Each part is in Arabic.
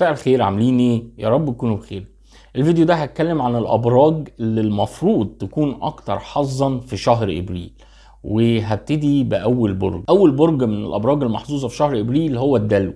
مساء الخير عاملين ايه يا رب تكونوا بخير الفيديو ده هتكلم عن الابراج اللي المفروض تكون اكتر حظا في شهر ابريل وهبتدي باول برج اول برج من الابراج المحظوظه في شهر ابريل هو الدلو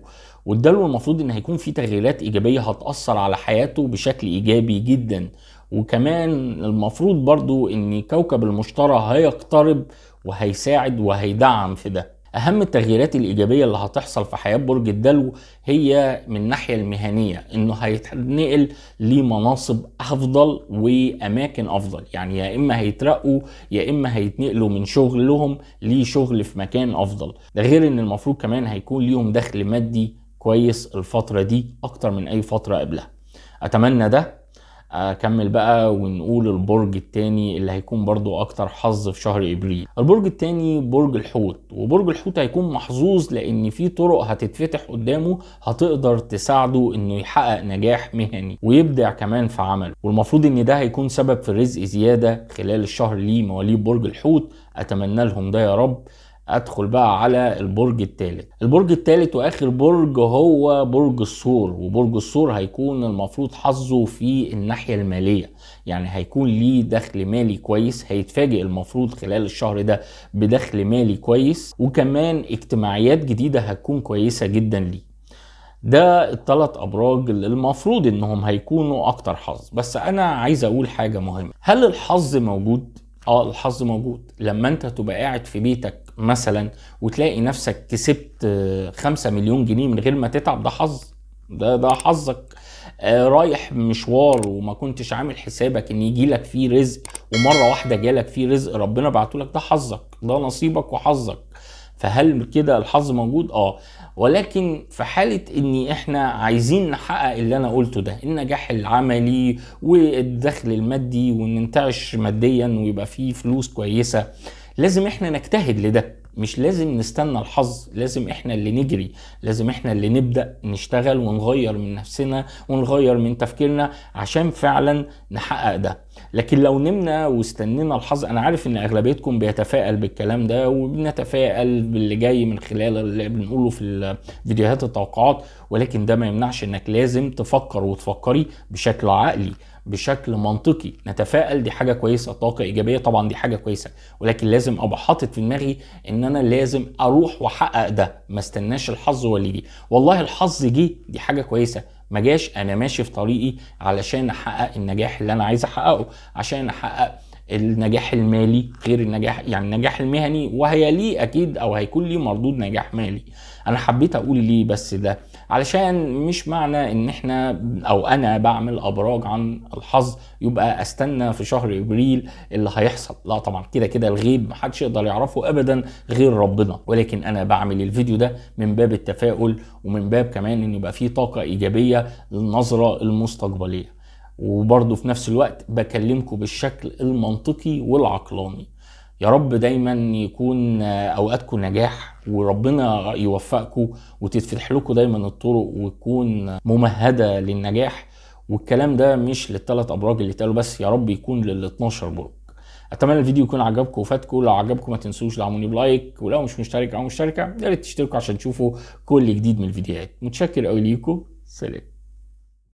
والدلو المفروض ان هيكون فيه تغييرات ايجابيه هتاثر على حياته بشكل ايجابي جدا وكمان المفروض برضو ان كوكب المشتري هيقترب وهيساعد وهيدعم في ده اهم التغييرات الايجابيه اللي هتحصل في حياه برج الدلو هي من الناحيه المهنيه انه هيتنقل لمناصب افضل واماكن افضل يعني يا اما هيترقوا يا اما هيتنقلوا من شغلهم لشغل في مكان افضل ده غير ان المفروض كمان هيكون ليهم دخل مادي كويس الفتره دي اكتر من اي فتره قبلها اتمنى ده اكمل بقى ونقول البرج التاني اللي هيكون برضو اكتر حظ في شهر ابريل البرج التاني برج الحوت وبرج الحوت هيكون محظوظ لان في طرق هتتفتح قدامه هتقدر تساعده انه يحقق نجاح مهني ويبدع كمان في عمله والمفروض ان ده هيكون سبب في رزق زياده خلال الشهر ليه مواليد برج الحوت اتمنى لهم ده يا رب ادخل بقى على البرج الثالث البرج الثالث واخر برج هو برج الثور وبرج الثور هيكون المفروض حظه في الناحيه الماليه يعني هيكون ليه دخل مالي كويس هيتفاجئ المفروض خلال الشهر ده بدخل مالي كويس وكمان اجتماعيات جديده هتكون كويسه جدا ليه ده الثلاث ابراج اللي المفروض انهم هيكونوا اكتر حظ بس انا عايز اقول حاجه مهمه هل الحظ موجود اه الحظ موجود لما انت تبقى قاعد في بيتك مثلا وتلاقي نفسك كسبت 5 مليون جنيه من غير ما تتعب ده حظ ده ده حظك آه، رايح مشوار وما كنتش عامل حسابك ان يجي لك فيه رزق ومره واحده جالك فيه رزق ربنا بعته لك ده حظك ده نصيبك وحظك فهل كده الحظ موجود اه ولكن في حالة ان احنا عايزين نحقق اللي انا قلته ده النجاح العملي والدخل المادي وننتعش ماديا ويبقى فيه فلوس كويسة لازم احنا نجتهد لده مش لازم نستنى الحظ لازم احنا اللي نجري لازم احنا اللي نبدا نشتغل ونغير من نفسنا ونغير من تفكيرنا عشان فعلا نحقق ده لكن لو نمنا واستنينا الحظ انا عارف ان اغلبيتكم بيتفائل بالكلام ده وبنتفائل باللي جاي من خلال اللي بنقوله في فيديوهات التوقعات ولكن ده ما يمنعش انك لازم تفكر وتفكري بشكل عقلي بشكل منطقي نتفائل دي حاجه كويسه طاقه ايجابيه طبعا دي حاجه كويسه ولكن لازم ابقى حاطط في دماغي ان انا لازم اروح واحقق ده ما استناش الحظ هو اللي يجي والله الحظ جه دي حاجه كويسه ما جاش انا ماشي في طريقي علشان احقق النجاح اللي انا عايز احققه عشان احقق النجاح المالي غير النجاح يعني النجاح المهني وهي لي اكيد او هيكون ليه مردود نجاح مالي انا حبيت اقول ليه بس ده علشان مش معنى ان احنا او انا بعمل ابراج عن الحظ يبقى استنى في شهر ابريل اللي هيحصل لا طبعا كده كده الغيب محدش يقدر يعرفه ابدا غير ربنا ولكن انا بعمل الفيديو ده من باب التفاؤل ومن باب كمان ان يبقى فيه طاقه ايجابيه للنظره المستقبليه وبرضه في نفس الوقت بكلمكم بالشكل المنطقي والعقلاني يا رب دايما يكون اوقاتكم نجاح وربنا يوفقكم وتتفتح لكم دايما الطرق وتكون ممهده للنجاح والكلام ده مش للتلات ابراج اللي اتقالوا بس يا رب يكون لل 12 برج اتمنى الفيديو يكون عجبكم وفاتكم لو عجبكم ما تنسوش دعموني بلايك ولو مش مشترك او مشتركه يا ريت تشتركوا عشان تشوفوا كل جديد من الفيديوهات متشكر قوي ليكم سلام